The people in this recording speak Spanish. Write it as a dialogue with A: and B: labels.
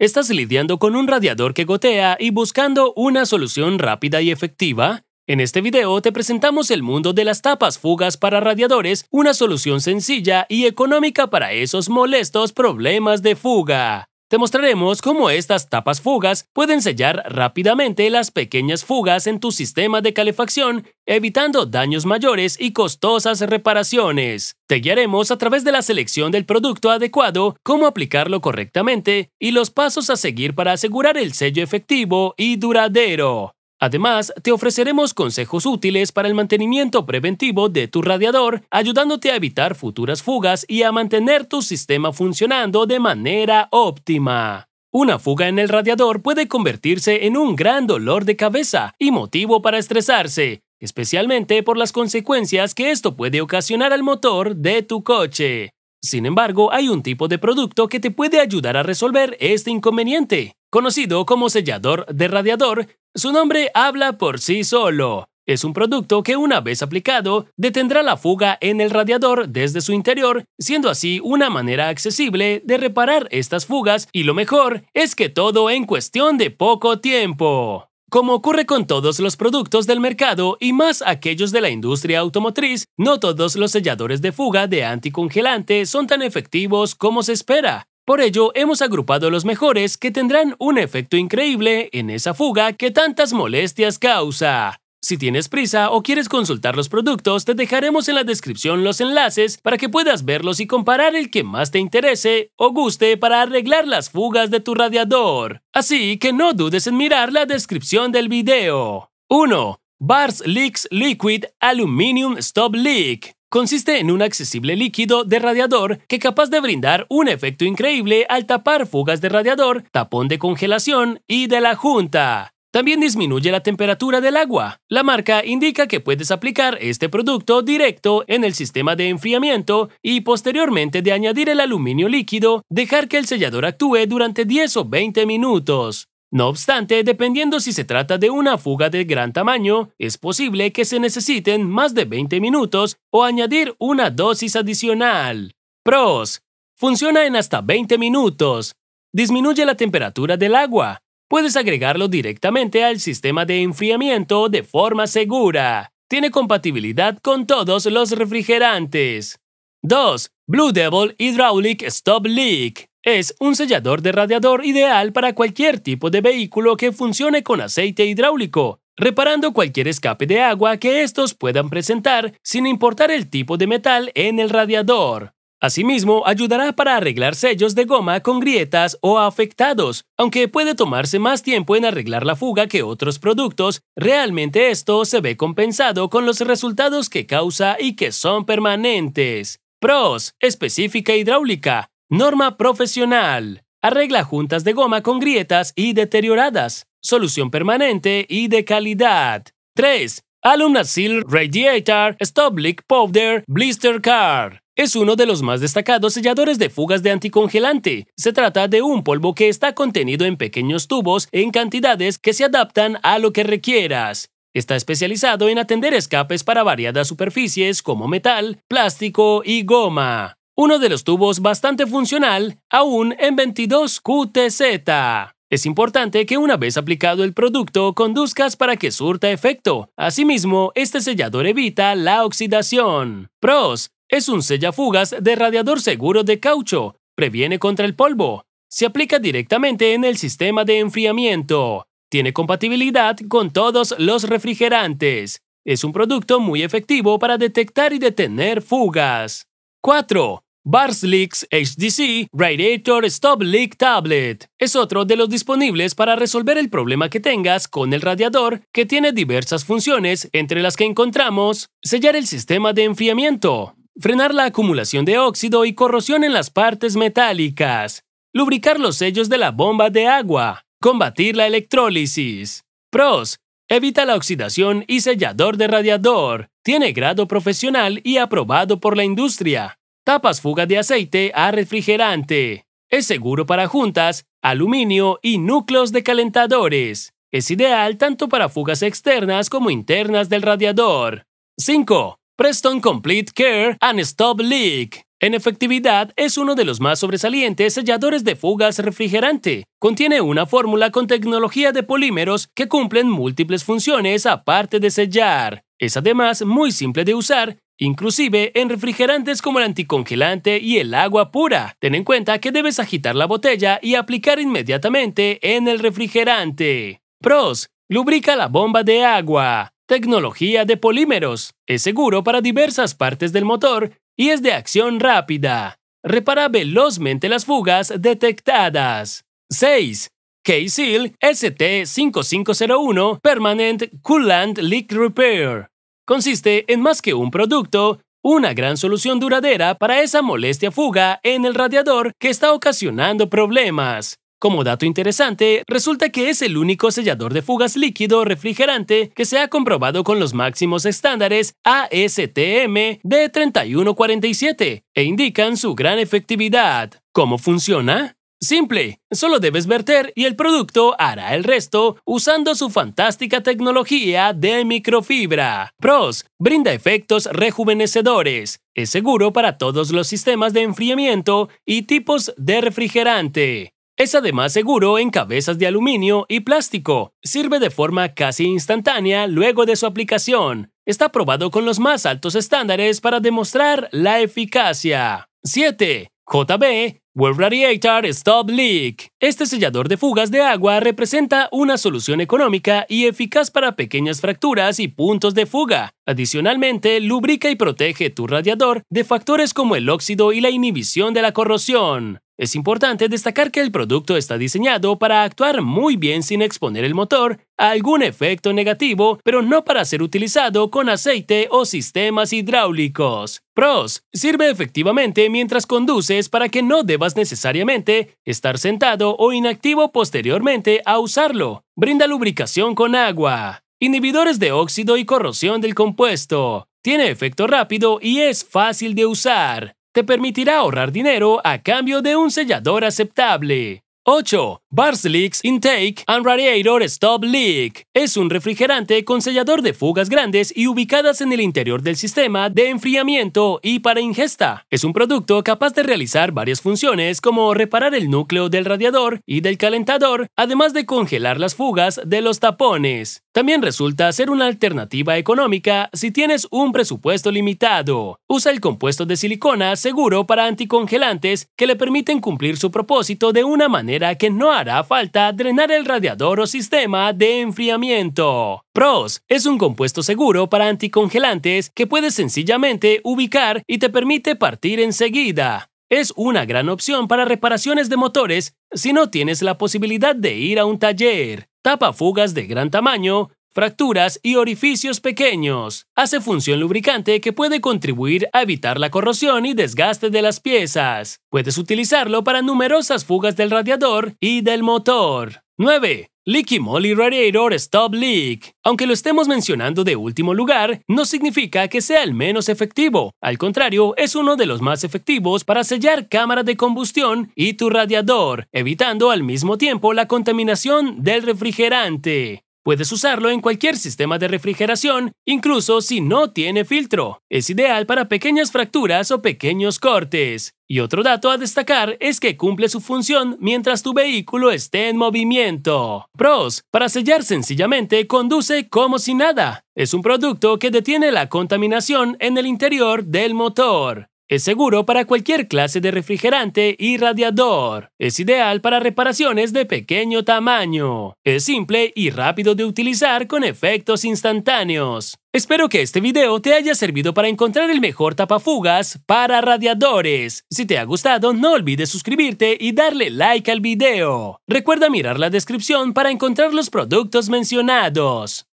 A: ¿Estás lidiando con un radiador que gotea y buscando una solución rápida y efectiva? En este video te presentamos el mundo de las tapas fugas para radiadores, una solución sencilla y económica para esos molestos problemas de fuga. Te mostraremos cómo estas tapas fugas pueden sellar rápidamente las pequeñas fugas en tu sistema de calefacción, evitando daños mayores y costosas reparaciones. Te guiaremos a través de la selección del producto adecuado, cómo aplicarlo correctamente y los pasos a seguir para asegurar el sello efectivo y duradero. Además, te ofreceremos consejos útiles para el mantenimiento preventivo de tu radiador, ayudándote a evitar futuras fugas y a mantener tu sistema funcionando de manera óptima. Una fuga en el radiador puede convertirse en un gran dolor de cabeza y motivo para estresarse, especialmente por las consecuencias que esto puede ocasionar al motor de tu coche. Sin embargo, hay un tipo de producto que te puede ayudar a resolver este inconveniente. Conocido como sellador de radiador, su nombre habla por sí solo. Es un producto que una vez aplicado detendrá la fuga en el radiador desde su interior, siendo así una manera accesible de reparar estas fugas y lo mejor es que todo en cuestión de poco tiempo. Como ocurre con todos los productos del mercado y más aquellos de la industria automotriz, no todos los selladores de fuga de anticongelante son tan efectivos como se espera. Por ello, hemos agrupado los mejores que tendrán un efecto increíble en esa fuga que tantas molestias causa. Si tienes prisa o quieres consultar los productos, te dejaremos en la descripción los enlaces para que puedas verlos y comparar el que más te interese o guste para arreglar las fugas de tu radiador. Así que no dudes en mirar la descripción del video. 1. Bars Leaks Liquid Aluminium Stop Leak consiste en un accesible líquido de radiador que capaz de brindar un efecto increíble al tapar fugas de radiador, tapón de congelación y de la junta. También disminuye la temperatura del agua. La marca indica que puedes aplicar este producto directo en el sistema de enfriamiento y posteriormente de añadir el aluminio líquido, dejar que el sellador actúe durante 10 o 20 minutos. No obstante, dependiendo si se trata de una fuga de gran tamaño, es posible que se necesiten más de 20 minutos o añadir una dosis adicional. Pros. Funciona en hasta 20 minutos. Disminuye la temperatura del agua. Puedes agregarlo directamente al sistema de enfriamiento de forma segura. Tiene compatibilidad con todos los refrigerantes. 2. Blue Devil Hydraulic Stop Leak. Es un sellador de radiador ideal para cualquier tipo de vehículo que funcione con aceite hidráulico, reparando cualquier escape de agua que estos puedan presentar sin importar el tipo de metal en el radiador. Asimismo, ayudará para arreglar sellos de goma con grietas o afectados, aunque puede tomarse más tiempo en arreglar la fuga que otros productos, realmente esto se ve compensado con los resultados que causa y que son permanentes. Pros, específica hidráulica, Norma profesional. Arregla juntas de goma con grietas y deterioradas. Solución permanente y de calidad. 3. Alumna Radiator Stop Leak Powder Blister Car. Es uno de los más destacados selladores de fugas de anticongelante. Se trata de un polvo que está contenido en pequeños tubos en cantidades que se adaptan a lo que requieras. Está especializado en atender escapes para variadas superficies como metal, plástico y goma uno de los tubos bastante funcional aún en 22QTZ. Es importante que una vez aplicado el producto conduzcas para que surta efecto. Asimismo, este sellador evita la oxidación. Pros. Es un sellafugas de radiador seguro de caucho. Previene contra el polvo. Se aplica directamente en el sistema de enfriamiento. Tiene compatibilidad con todos los refrigerantes. Es un producto muy efectivo para detectar y detener fugas. 4. Bars leaks HDC Radiator Stop Leak Tablet es otro de los disponibles para resolver el problema que tengas con el radiador que tiene diversas funciones entre las que encontramos sellar el sistema de enfriamiento, frenar la acumulación de óxido y corrosión en las partes metálicas, lubricar los sellos de la bomba de agua, combatir la electrólisis. Pros. Evita la oxidación y sellador de radiador. Tiene grado profesional y aprobado por la industria tapas fugas de aceite a refrigerante. Es seguro para juntas, aluminio y núcleos de calentadores. Es ideal tanto para fugas externas como internas del radiador. 5. Preston Complete Care and Stop Leak. En efectividad, es uno de los más sobresalientes selladores de fugas refrigerante. Contiene una fórmula con tecnología de polímeros que cumplen múltiples funciones aparte de sellar. Es además muy simple de usar inclusive en refrigerantes como el anticongelante y el agua pura. Ten en cuenta que debes agitar la botella y aplicar inmediatamente en el refrigerante. Pros. Lubrica la bomba de agua. Tecnología de polímeros. Es seguro para diversas partes del motor y es de acción rápida. Repara velozmente las fugas detectadas. 6. k ST5501 Permanent Coolant Leak Repair consiste en más que un producto, una gran solución duradera para esa molestia fuga en el radiador que está ocasionando problemas. Como dato interesante, resulta que es el único sellador de fugas líquido refrigerante que se ha comprobado con los máximos estándares ASTM de 3147 e indican su gran efectividad. ¿Cómo funciona? Simple, solo debes verter y el producto hará el resto usando su fantástica tecnología de microfibra. Pros, brinda efectos rejuvenecedores, es seguro para todos los sistemas de enfriamiento y tipos de refrigerante. Es además seguro en cabezas de aluminio y plástico. Sirve de forma casi instantánea luego de su aplicación. Está probado con los más altos estándares para demostrar la eficacia. 7. JB Web Radiator Stop Leak. Este sellador de fugas de agua representa una solución económica y eficaz para pequeñas fracturas y puntos de fuga. Adicionalmente, lubrica y protege tu radiador de factores como el óxido y la inhibición de la corrosión. Es importante destacar que el producto está diseñado para actuar muy bien sin exponer el motor a algún efecto negativo, pero no para ser utilizado con aceite o sistemas hidráulicos. Pros. Sirve efectivamente mientras conduces para que no debas necesariamente estar sentado o inactivo posteriormente a usarlo. Brinda lubricación con agua. Inhibidores de óxido y corrosión del compuesto. Tiene efecto rápido y es fácil de usar permitirá ahorrar dinero a cambio de un sellador aceptable. 8 leaks Intake and Radiator Stop Leak. Es un refrigerante con sellador de fugas grandes y ubicadas en el interior del sistema de enfriamiento y para ingesta. Es un producto capaz de realizar varias funciones como reparar el núcleo del radiador y del calentador, además de congelar las fugas de los tapones. También resulta ser una alternativa económica si tienes un presupuesto limitado. Usa el compuesto de silicona seguro para anticongelantes que le permiten cumplir su propósito de una manera que no hará falta drenar el radiador o sistema de enfriamiento. PROS es un compuesto seguro para anticongelantes que puedes sencillamente ubicar y te permite partir enseguida. Es una gran opción para reparaciones de motores si no tienes la posibilidad de ir a un taller. Tapa fugas de gran tamaño, fracturas y orificios pequeños. Hace función lubricante que puede contribuir a evitar la corrosión y desgaste de las piezas. Puedes utilizarlo para numerosas fugas del radiador y del motor. 9. Liqui Moly Radiator Stop Leak. Aunque lo estemos mencionando de último lugar, no significa que sea el menos efectivo. Al contrario, es uno de los más efectivos para sellar cámara de combustión y tu radiador, evitando al mismo tiempo la contaminación del refrigerante. Puedes usarlo en cualquier sistema de refrigeración, incluso si no tiene filtro. Es ideal para pequeñas fracturas o pequeños cortes. Y otro dato a destacar es que cumple su función mientras tu vehículo esté en movimiento. Pros, para sellar sencillamente conduce como si nada. Es un producto que detiene la contaminación en el interior del motor. Es seguro para cualquier clase de refrigerante y radiador. Es ideal para reparaciones de pequeño tamaño. Es simple y rápido de utilizar con efectos instantáneos. Espero que este video te haya servido para encontrar el mejor tapafugas para radiadores. Si te ha gustado, no olvides suscribirte y darle like al video. Recuerda mirar la descripción para encontrar los productos mencionados.